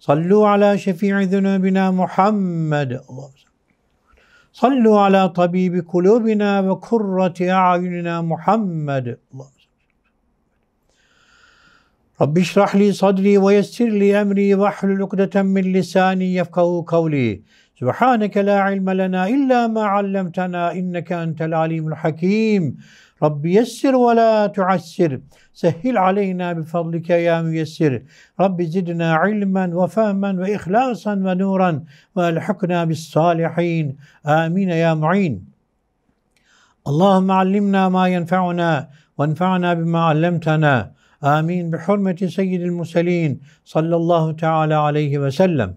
صلوا على شفيع ذنوبنا محمد صلوا على طبيب قلوبنا وكرة أعيننا محمد رب اشرح لي صدري ويسر لي أمري واحلل عقدة من لساني يفقه قولي سبحانك لا علم لنا إلا ما علمتنا إنك أنت العليم الحكيم Rabbi yessir ve la tuassir. Sehil aleyna bi fadlike ya müyessir. Rabbi zidna ilmen ve fehmen ve ihlasan ve nuran ve elhukna bis salihin. Amin ya mu'in. Allahümme allimna ma yenfe'una ve enfe'na bima allemtena. Amin. Bi hurmeti seyyidil muselin sallallahu teala aleyhi ve sellem.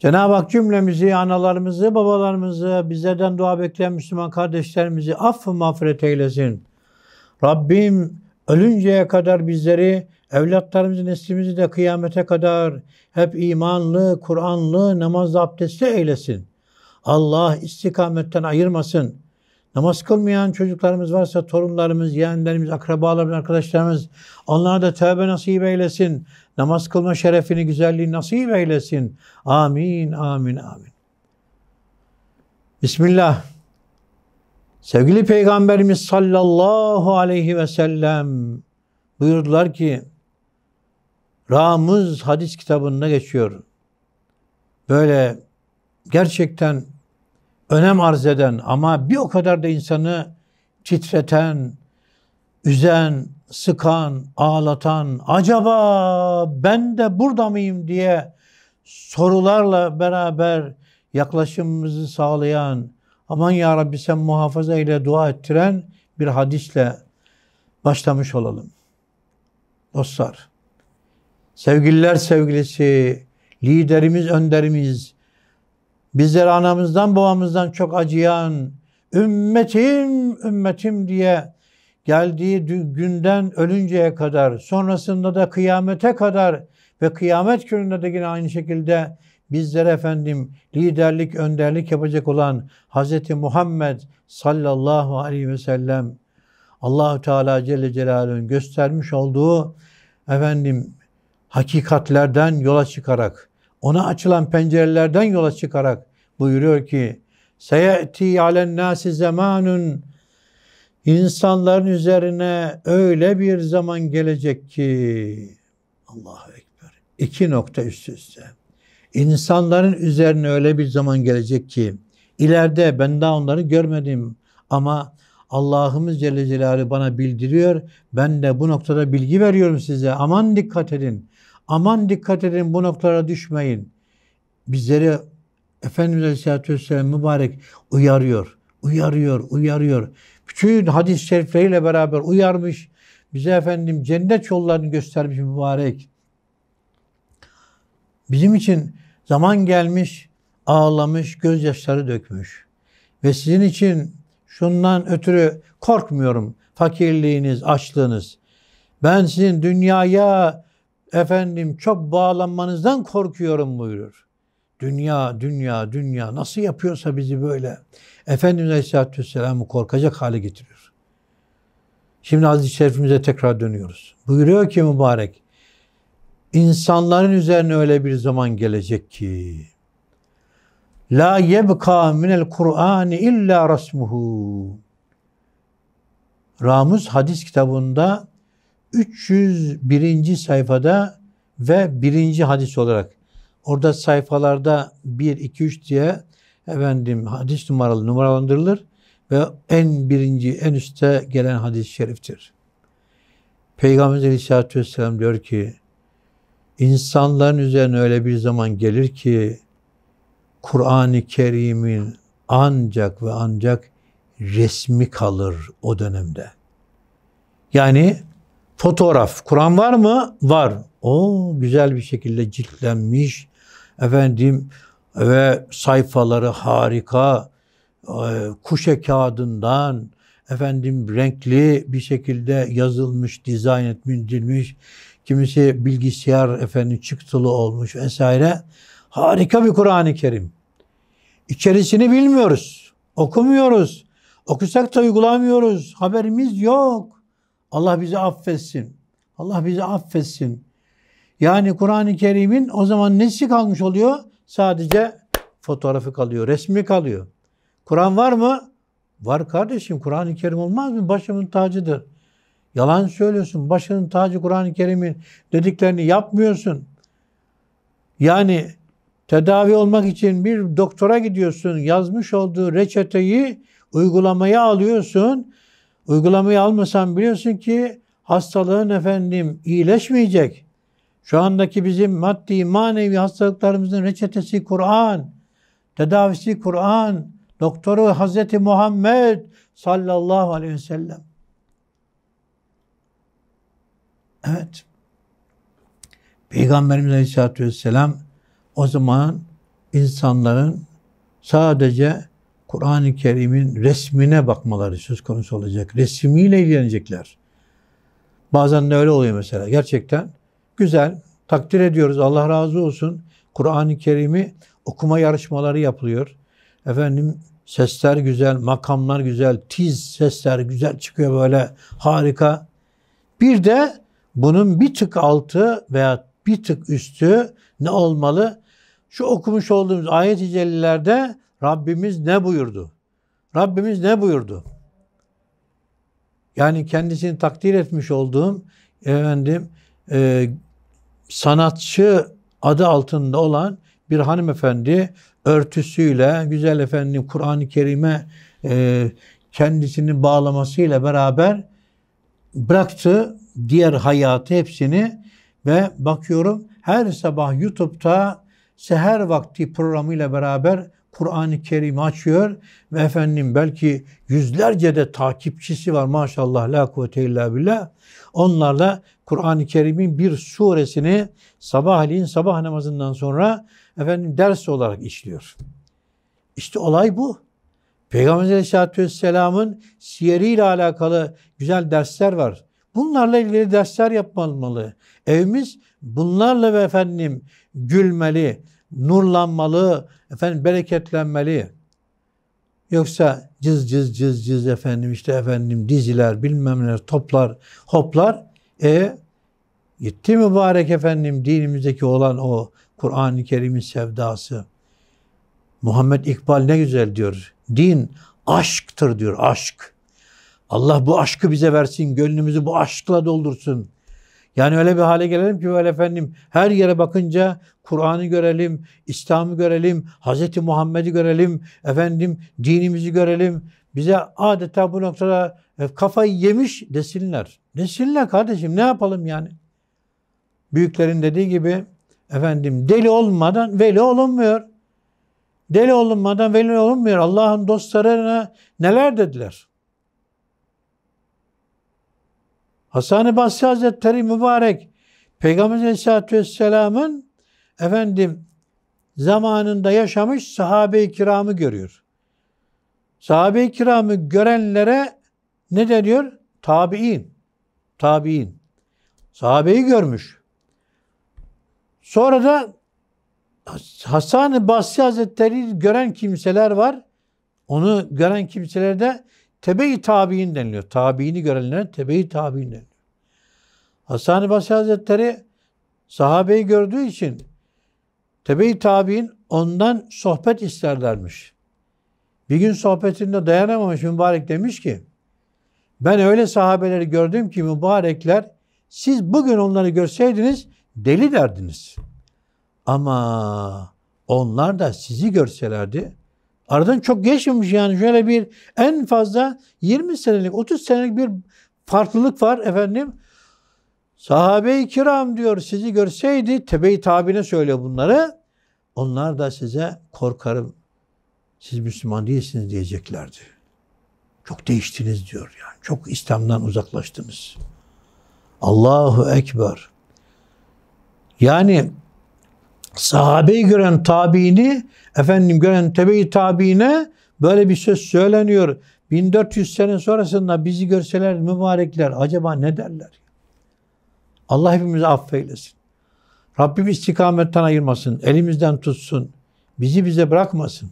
Cenab-ı Hak cümlemizi, analarımızı, babalarımızı, bizlerden dua bekleyen Müslüman kardeşlerimizi affı mağfiret eylesin. Rabbim ölünceye kadar bizleri, evlatlarımızı, neslimizi de kıyamete kadar hep imanlı, Kur'anlı, namaz abdestli eylesin. Allah istikametten ayırmasın. Namaz kılmayan çocuklarımız varsa torunlarımız, yeğenlerimiz, akrabalarımız, arkadaşlarımız onlara da tövbe nasip eylesin. Namaz kılma şerefini, güzelliği nasip eylesin. Amin, amin, amin. Bismillah. Sevgili Peygamberimiz sallallahu aleyhi ve sellem buyurdular ki, Ramız hadis kitabında geçiyor. Böyle gerçekten önem arz eden ama bir o kadar da insanı titreten, üzen, sıkan, ağlatan, acaba ben de burada mıyım diye sorularla beraber yaklaşımımızı sağlayan, aman ya Rabbi sen muhafaza ile dua ettiren bir hadisle başlamış olalım. Dostlar, sevgililer sevgilisi, liderimiz, önderimiz, bizleri anamızdan babamızdan çok acıyan, ümmetim, ümmetim diye geldiği günden ölünceye kadar, sonrasında da kıyamete kadar ve kıyamet gününde de yine aynı şekilde bizlere efendim liderlik, önderlik yapacak olan Hz. Muhammed sallallahu aleyhi ve sellem Allahu Teala Celle Celaluhu'nun göstermiş olduğu efendim hakikatlerden yola çıkarak, ona açılan pencerelerden yola çıkarak buyuruyor ki seyati alen nasi zamanun insanların üzerine öyle bir zaman gelecek ki Allahu Ekber. İki nokta üst üste. İnsanların üzerine öyle bir zaman gelecek ki ileride ben daha onları görmedim ama Allah'ımız Celle Celaluhu bana bildiriyor. Ben de bu noktada bilgi veriyorum size. Aman dikkat edin. Aman dikkat edin bu noktalara düşmeyin. Bizleri Efendimiz Aleyhisselatü Vesselam mübarek uyarıyor. Uyarıyor, uyarıyor bütün hadis-i şerifleriyle beraber uyarmış. Bize efendim cennet yollarını göstermiş mübarek. Bizim için zaman gelmiş, ağlamış, gözyaşları dökmüş. Ve sizin için şundan ötürü korkmuyorum fakirliğiniz, açlığınız. Ben sizin dünyaya efendim çok bağlanmanızdan korkuyorum buyurur. Dünya, dünya, dünya nasıl yapıyorsa bizi böyle Efendimiz Aleyhisselatü Vesselam'ı korkacak hale getiriyor. Şimdi Aziz şerifimize tekrar dönüyoruz. Buyuruyor ki mübarek, insanların üzerine öyle bir zaman gelecek ki la yebka minel Kur'an illa rasmuhu. Ramuz hadis kitabında 301. sayfada ve birinci hadis olarak Orada sayfalarda 1, 2, 3 diye efendim hadis numaralı numaralandırılır ve en birinci, en üste gelen hadis-i şeriftir. Peygamberimiz Aleyhisselatü Vesselam diyor ki, insanların üzerine öyle bir zaman gelir ki, Kur'an-ı Kerim'in ancak ve ancak resmi kalır o dönemde. Yani fotoğraf. Kur'an var mı? Var. O güzel bir şekilde ciltlenmiş, efendim ve sayfaları harika e, kuşe kağıdından efendim renkli bir şekilde yazılmış, dizayn etmiş, kimisi bilgisayar efendim çıktılı olmuş vesaire. Harika bir Kur'an-ı Kerim. İçerisini bilmiyoruz, okumuyoruz. Okusak da uygulamıyoruz, haberimiz yok. Allah bizi affetsin. Allah bizi affetsin. Yani Kur'an-ı Kerim'in o zaman nesi kalmış oluyor? Sadece fotoğrafı kalıyor, resmi kalıyor. Kur'an var mı? Var kardeşim. Kur'an-ı Kerim olmaz mı? Başımın tacıdır. Yalan söylüyorsun. Başının tacı Kur'an-ı Kerim'in dediklerini yapmıyorsun. Yani tedavi olmak için bir doktora gidiyorsun. Yazmış olduğu reçeteyi uygulamaya alıyorsun. Uygulamayı almasan biliyorsun ki hastalığın efendim iyileşmeyecek. Şu andaki bizim maddi manevi hastalıklarımızın reçetesi Kur'an. Tedavisi Kur'an. Doktoru Hazreti Muhammed sallallahu aleyhi ve sellem. Evet. Peygamberimiz Aleyhisselatü Vesselam o zaman insanların sadece Kur'an-ı Kerim'in resmine bakmaları söz konusu olacak. Resmiyle ilgilenecekler. Bazen de öyle oluyor mesela. Gerçekten Güzel. Takdir ediyoruz. Allah razı olsun. Kur'an-ı Kerim'i okuma yarışmaları yapılıyor. Efendim sesler güzel, makamlar güzel, tiz sesler güzel çıkıyor böyle harika. Bir de bunun bir tık altı veya bir tık üstü ne olmalı? Şu okumuş olduğumuz ayet-i cellilerde Rabbimiz ne buyurdu? Rabbimiz ne buyurdu? Yani kendisini takdir etmiş olduğum efendim e, sanatçı adı altında olan bir hanımefendi örtüsüyle, güzel efendim Kur'an-ı Kerim'e e, kendisini bağlamasıyla beraber bıraktı diğer hayatı hepsini ve bakıyorum her sabah YouTube'da seher vakti programıyla beraber Kur'an-ı Kerim açıyor ve efendim belki yüzlerce de takipçisi var maşallah la kuvvete illa billah. Onlarla Kur'an-ı Kerim'in bir suresini sabahleyin sabah namazından sonra efendim ders olarak işliyor. İşte olay bu. Peygamber Aleyhisselatü Vesselam'ın siyeriyle alakalı güzel dersler var. Bunlarla ilgili dersler yapmalı. Evimiz bunlarla ve efendim gülmeli, nurlanmalı, efendim bereketlenmeli. Yoksa cız cız cız cız efendim işte efendim diziler bilmem neler toplar hoplar e gitti mübarek efendim dinimizdeki olan o Kur'an-ı Kerim'in sevdası. Muhammed İkbal ne güzel diyor. Din aşktır diyor aşk. Allah bu aşkı bize versin, gönlümüzü bu aşkla doldursun. Yani öyle bir hale gelelim ki böyle efendim her yere bakınca Kur'an'ı görelim, İslam'ı görelim, Hazreti Muhammed'i görelim, efendim dinimizi görelim. Bize adeta bu noktada e, kafayı yemiş desinler. Desinler kardeşim ne yapalım yani? Büyüklerin dediği gibi efendim deli olmadan veli olunmuyor. Deli olunmadan veli olunmuyor. Allah'ın dostlarına neler dediler? Hasan-ı Basri Hazretleri mübarek Peygamber Aleyhisselatü Vesselam'ın efendim zamanında yaşamış sahabe-i kiramı görüyor. Sahabe-i kiramı görenlere ne deniyor? Tabi'in. Tabi'in. Sahabeyi görmüş. Sonra da Hasan-ı Basri Hazretleri gören kimseler var. Onu gören kimselerde tebe-i tabi'in deniliyor. Tabi'ini görenler tebe-i tabi'in deniliyor. Hasan-ı Basri Hazretleri sahabeyi gördüğü için tebe-i tabi'in ondan sohbet isterlermiş. Bir gün sohbetinde dayanamamış mübarek demiş ki ben öyle sahabeleri gördüm ki mübarekler siz bugün onları görseydiniz deli derdiniz. Ama onlar da sizi görselerdi aradan çok geçmemiş yani şöyle bir en fazla 20 senelik 30 senelik bir farklılık var efendim. Sahabe-i kiram diyor sizi görseydi tebe-i tabine söylüyor bunları. Onlar da size korkarım siz Müslüman değilsiniz diyeceklerdi. Çok değiştiniz diyor yani. Çok İslam'dan uzaklaştınız. Allahu Ekber. Yani sahabeyi gören tabiini, efendim gören tebe-i tabiine böyle bir söz söyleniyor. 1400 sene sonrasında bizi görseler mübarekler acaba ne derler? Allah hepimizi affeylesin. Rabbim istikametten ayırmasın, elimizden tutsun, bizi bize bırakmasın.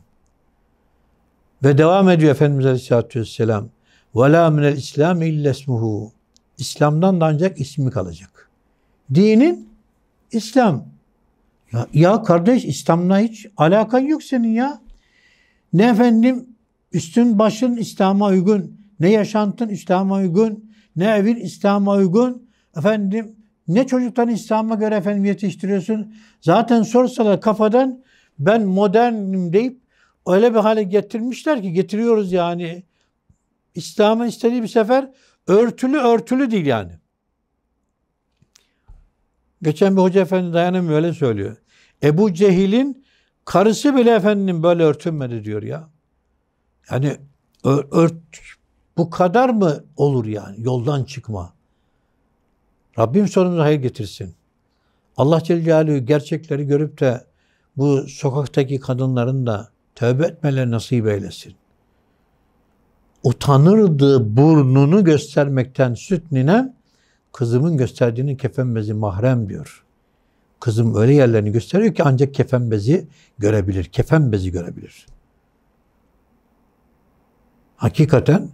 Ve devam ediyor Efendimiz Aleyhisselatü Vesselam. وَلَا مِنَ الْاِسْلَامِ اِلَّا İslam'dan da ancak ismi kalacak. Dinin İslam. Ya, ya kardeş İslam'la hiç alakan yok senin ya. Ne efendim üstün başın İslam'a uygun, ne yaşantın İslam'a uygun, ne evin İslam'a uygun. Efendim ne çocuktan İslam'a göre efendim yetiştiriyorsun? Zaten sorsalar kafadan ben modernim deyip öyle bir hale getirmişler ki getiriyoruz yani. İslam'ın istediği bir sefer örtülü örtülü değil yani. Geçen bir hoca efendi dayanamıyor öyle söylüyor. Ebu Cehil'in karısı bile efendinin böyle örtünmedi diyor ya. Yani ör, ört, bu kadar mı olur yani yoldan çıkma? Rabbim sonumuza hayır getirsin. Allah Celle Celaluhu gerçekleri görüp de bu sokaktaki kadınların da Tövbe etmeleri nasip eylesin. Utanırdı burnunu göstermekten süt ninem, kızımın gösterdiğinin kefen bezi mahrem diyor. Kızım öyle yerlerini gösteriyor ki ancak kefen bezi görebilir. Kefen bezi görebilir. Hakikaten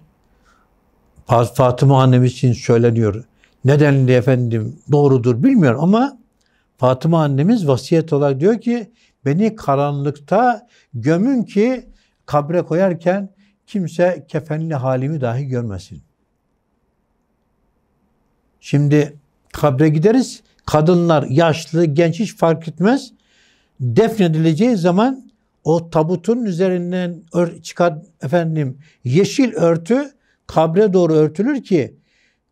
Fatıma annemiz için söyleniyor. Nedenli efendim doğrudur bilmiyorum ama Fatıma annemiz vasiyet olarak diyor ki Beni karanlıkta gömün ki kabre koyarken kimse kefenli halimi dahi görmesin. Şimdi kabre gideriz. Kadınlar, yaşlı, genç hiç fark etmez. Defnedileceği zaman o tabutun üzerinden çıkan efendim yeşil örtü kabre doğru örtülür ki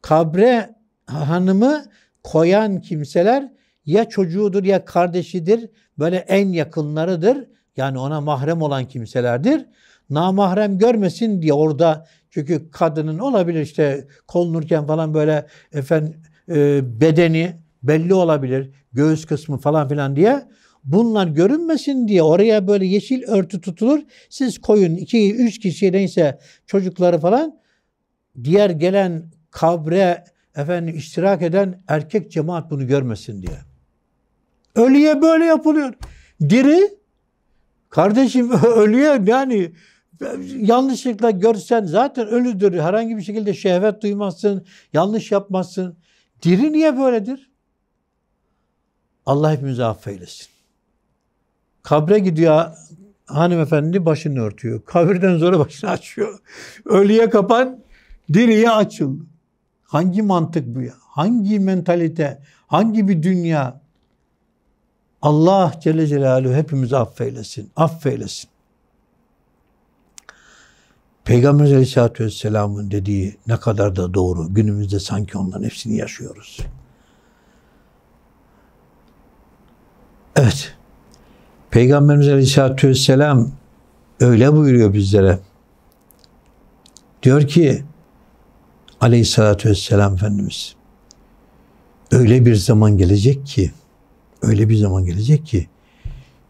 kabre hanımı koyan kimseler ya çocuğudur ya kardeşidir böyle en yakınlarıdır. Yani ona mahrem olan kimselerdir. Namahrem görmesin diye orada çünkü kadının olabilir işte kolunurken falan böyle efendim e, bedeni belli olabilir. Göğüs kısmı falan filan diye. Bunlar görünmesin diye oraya böyle yeşil örtü tutulur. Siz koyun iki üç kişi neyse çocukları falan diğer gelen kabre efendim iştirak eden erkek cemaat bunu görmesin diye. Ölüye böyle yapılıyor. Diri, kardeşim ölüye yani yanlışlıkla görsen zaten ölüdür. Herhangi bir şekilde şehvet duymazsın, yanlış yapmazsın. Diri niye böyledir? Allah hepimizi affeylesin. Kabre gidiyor hanımefendi başını örtüyor. Kabirden sonra başını açıyor. Ölüye kapan, diriye açıl. Hangi mantık bu ya? Hangi mentalite? Hangi bir dünya? Allah Celle Celaluhu hepimizi affeylesin. Affeylesin. Peygamberimiz Aleyhisselatü Vesselam'ın dediği ne kadar da doğru. Günümüzde sanki onların hepsini yaşıyoruz. Evet. Peygamberimiz Aleyhisselatü Vesselam öyle buyuruyor bizlere. Diyor ki Aleyhisselatü Vesselam Efendimiz öyle bir zaman gelecek ki Öyle bir zaman gelecek ki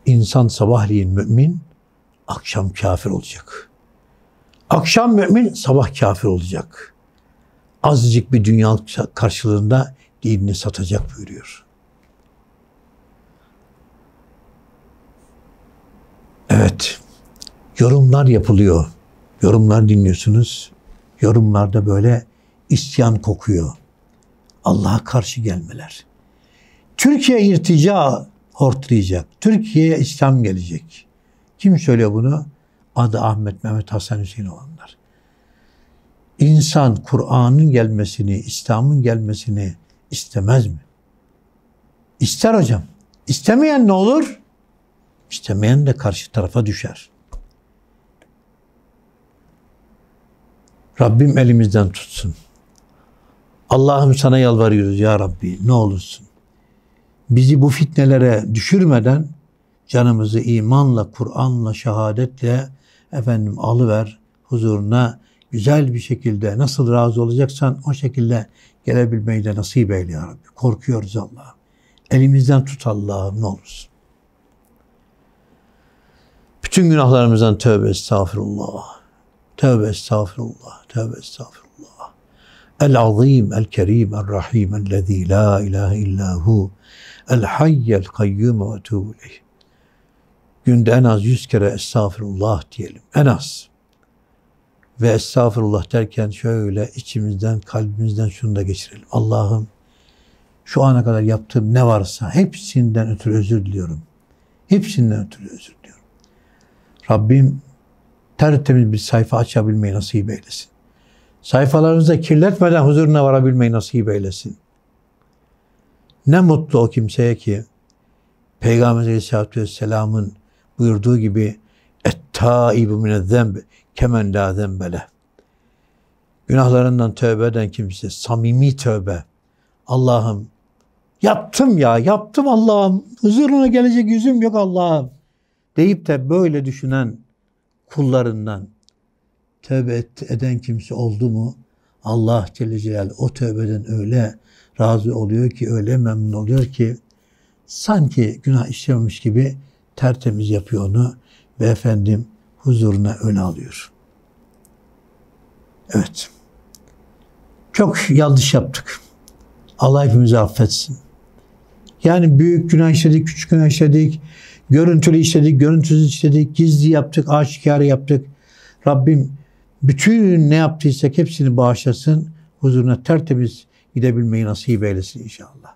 insan sabahleyin mümin, akşam kafir olacak. Akşam mümin, sabah kafir olacak. Azıcık bir dünyalık karşılığında dinini satacak buyuruyor. Evet, yorumlar yapılıyor. Yorumlar dinliyorsunuz. Yorumlarda böyle isyan kokuyor. Allah'a karşı gelmeler. Türkiye irtica hortlayacak. Türkiye'ye İslam gelecek. Kim söylüyor bunu? Adı Ahmet Mehmet Hasan Hüseyin olanlar. İnsan Kur'an'ın gelmesini, İslam'ın gelmesini istemez mi? İster hocam. İstemeyen ne olur? İstemeyen de karşı tarafa düşer. Rabbim elimizden tutsun. Allah'ım sana yalvarıyoruz ya Rabbi ne olursun bizi bu fitnelere düşürmeden canımızı imanla, Kur'an'la, şehadetle efendim alıver huzuruna güzel bir şekilde nasıl razı olacaksan o şekilde gelebilmeyi de nasip eyle ya Rabbi. Korkuyoruz Allah'ım. Elimizden tut Allah'ım ne olursun. Bütün günahlarımızdan tövbe estağfurullah. Tövbe estağfurullah. Tövbe estağfurullah. El azim, el kerim, el rahim, ellezî la ilahe illâ hu. El hayyel kayyumu etubu ileyh. Günde en az yüz kere estağfirullah diyelim. En az. Ve estağfirullah derken şöyle içimizden, kalbimizden şunu da geçirelim. Allah'ım şu ana kadar yaptığım ne varsa hepsinden ötürü özür diliyorum. Hepsinden ötürü özür diliyorum. Rabbim tertemiz bir sayfa açabilmeyi nasip eylesin. Sayfalarınızı kirletmeden huzuruna varabilmeyi nasip eylesin. Ne mutlu o kimseye ki Peygamber Aleyhisselatü Vesselam'ın buyurduğu gibi et-tâibu minezzemb kemen la zembele. Günahlarından tövbe eden kimse samimi tövbe. Allah'ım yaptım ya yaptım Allah'ım huzuruna gelecek yüzüm yok Allah'ım deyip de böyle düşünen kullarından tövbe eden kimse oldu mu Allah Celle Celal o tövbeden öyle razı oluyor ki öyle memnun oluyor ki sanki günah işlememiş gibi tertemiz yapıyor onu ve efendim huzuruna öne alıyor. Evet. Çok yanlış yaptık. Allah hepimizi affetsin. Yani büyük günah işledik, küçük günah işledik, görüntülü işledik, görüntüsüz işledik, gizli yaptık, aşikar yaptık. Rabbim bütün ne yaptıysak hepsini bağışlasın. Huzuruna tertemiz gidebilmeyi nasip eylesin inşallah.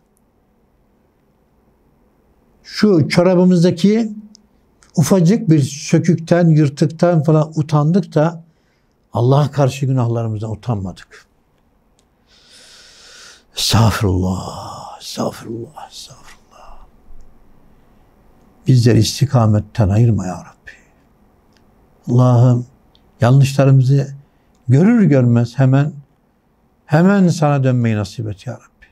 Şu çorabımızdaki ufacık bir sökükten, yırtıktan falan utandık da Allah'a karşı günahlarımızdan utanmadık. Estağfurullah, estağfurullah, estağfurullah. Bizleri istikametten ayırma ya Rabbi. Allah'ım yanlışlarımızı görür görmez hemen Hemen sana dönmeyi nasip et ya Rabbi.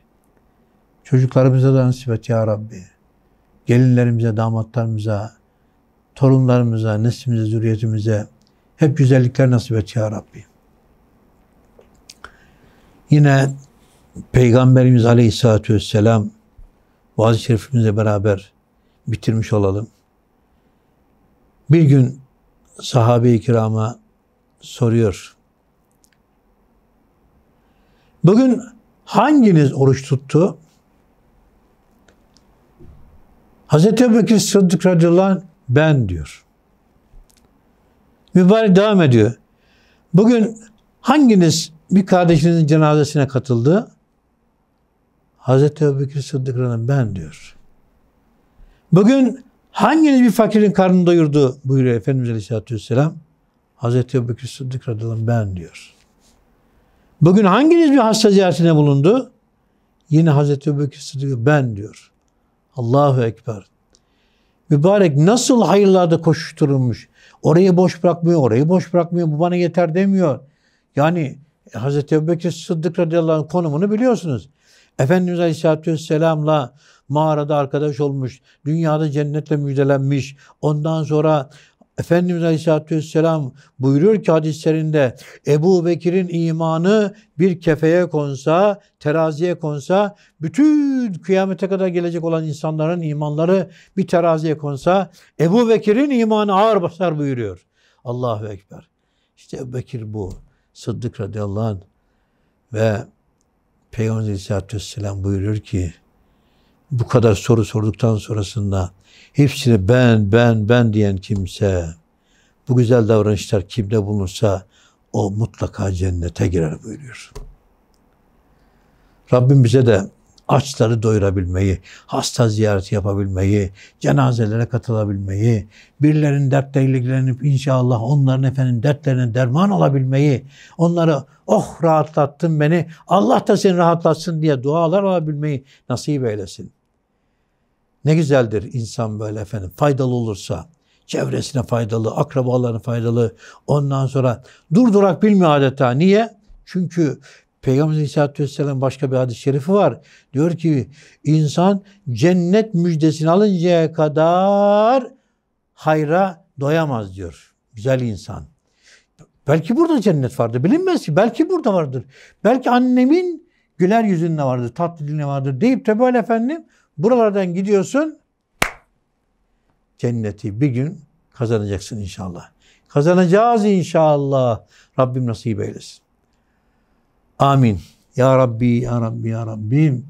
Çocuklarımıza da nasip et ya Rabbi. Gelinlerimize, damatlarımıza, torunlarımıza, neslimize, zürriyetimize hep güzellikler nasip et ya Rabbi. Yine Peygamberimiz Aleyhisselatü Vesselam vaaz-ı şerifimizle beraber bitirmiş olalım. Bir gün sahabe-i kirama soruyor. Bugün hanginiz oruç tuttu? Hz. Ebubekir Sıddık radıyallahu anh, ben diyor. Mübarek devam ediyor. Bugün hanginiz bir kardeşinizin cenazesine katıldı? Hz. Ebubekir Sıddık radıyallahu anh, ben diyor. Bugün hanginiz bir fakirin karnını doyurdu buyuruyor Efendimiz Aleyhisselatü Vesselam? Hz. Ebubekir Sıddık radıyallahu anh, ben diyor. Bugün hanginiz bir hasta ziyaretine bulundu? Yine Hazreti Ebubekir diyor ben diyor. Allahu Ekber. Mübarek nasıl hayırlarda koşuşturulmuş. Orayı boş bırakmıyor, orayı boş bırakmıyor. Bu bana yeter demiyor. Yani e, Hazreti Ebubekir Sıddık radıyallahu anh konumunu biliyorsunuz. Efendimiz Aleyhisselatü Vesselam'la mağarada arkadaş olmuş, dünyada cennetle müjdelenmiş, ondan sonra Efendimiz Aleyhisselatü Vesselam buyuruyor ki hadislerinde Ebu Bekir'in imanı bir kefeye konsa, teraziye konsa, bütün kıyamete kadar gelecek olan insanların imanları bir teraziye konsa, Ebu Bekir'in imanı ağır basar buyuruyor. Allahu Ekber. İşte Ebu Bekir bu. Sıddık radıyallahu anh ve Peygamber aleyhissalatü vesselam buyuruyor ki bu kadar soru sorduktan sonrasında Hepsini ben, ben, ben diyen kimse bu güzel davranışlar kimde bulunsa o mutlaka cennete girer buyuruyor. Rabbim bize de açları doyurabilmeyi, hasta ziyareti yapabilmeyi, cenazelere katılabilmeyi, birilerinin dertleriyle ilgilenip inşallah onların efendim dertlerine derman alabilmeyi, onları oh rahatlattın beni, Allah da seni rahatlatsın diye dualar alabilmeyi nasip eylesin. Ne güzeldir insan böyle efendim faydalı olursa. Çevresine faydalı, akrabalarına faydalı. Ondan sonra durdurak bilmiyor adeta. Niye? Çünkü Peygamber Aleyhisselatü Vesselam başka bir hadis-i şerifi var. Diyor ki insan cennet müjdesini alıncaya kadar hayra doyamaz diyor. Güzel insan. Belki burada cennet vardır. Bilinmez ki. Belki burada vardır. Belki annemin güler yüzünde vardır, tatlı diline vardır deyip de böyle efendim Buralardan gidiyorsun cenneti bir gün kazanacaksın inşallah. Kazanacağız inşallah. Rabbim nasip eylesin. Amin. Ya Rabbi, Ya Rabbi, Ya Rabbim.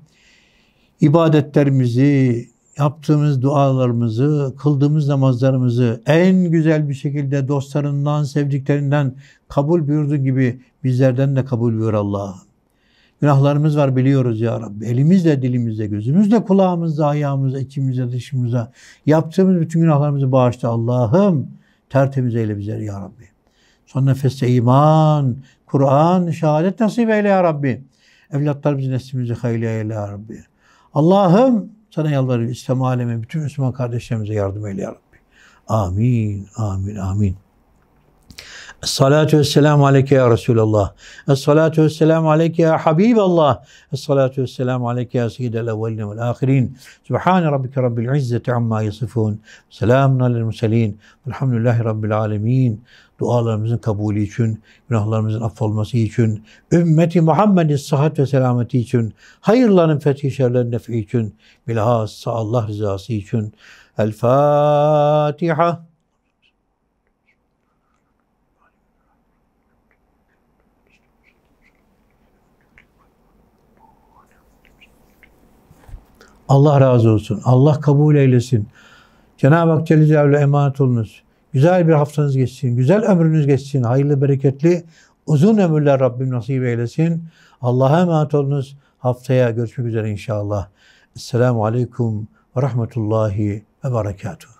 İbadetlerimizi, yaptığımız dualarımızı, kıldığımız namazlarımızı en güzel bir şekilde dostlarından, sevdiklerinden kabul buyurduğu gibi bizlerden de kabul buyur Allah'ım. Günahlarımız var biliyoruz ya Rabbi. Elimizle, dilimizle, gözümüzle, kulağımızla, ayağımızla, içimize, dışımıza yaptığımız bütün günahlarımızı bağışla Allah'ım. Tertemiz eyle bizleri ya Rabbi. Son nefeste iman, Kur'an, şehadet nasip eyle ya Rabbi. Evlatlarımızı, neslimizi hayli eyle ya Rabbi. Allah'ım sana yalvarırım İslam alemi, bütün Müslüman kardeşlerimize yardım eyle ya Rabbi. Amin, amin, amin. Esselatu vesselamu aleyke ya Resulallah. Esselatu vesselamu aleyke ya Habiballah. Esselatu vesselamu aleyke ya seyyidel evvelin vel ahirin. Subhane rabbike rabbil izzeti amma yasifun. Selamun alel muselin. Velhamdülillahi rabbil alemin. Dualarımızın kabulü için, günahlarımızın affolması için, ümmeti Muhammed'in sıhhat ve selameti için, hayırların fethi şerlerin nefi için, bilhassa Allah rızası için. El Fatiha. Allah razı olsun. Allah kabul eylesin. Cenab-ı Hak Celle Celaluhu'ya emanet olunuz. Güzel bir haftanız geçsin. Güzel ömrünüz geçsin. Hayırlı, bereketli, uzun ömürler Rabbim nasip eylesin. Allah'a emanet olunuz. Haftaya görüşmek üzere inşallah. Esselamu Aleyküm ve Rahmetullahi ve Berekatuhu.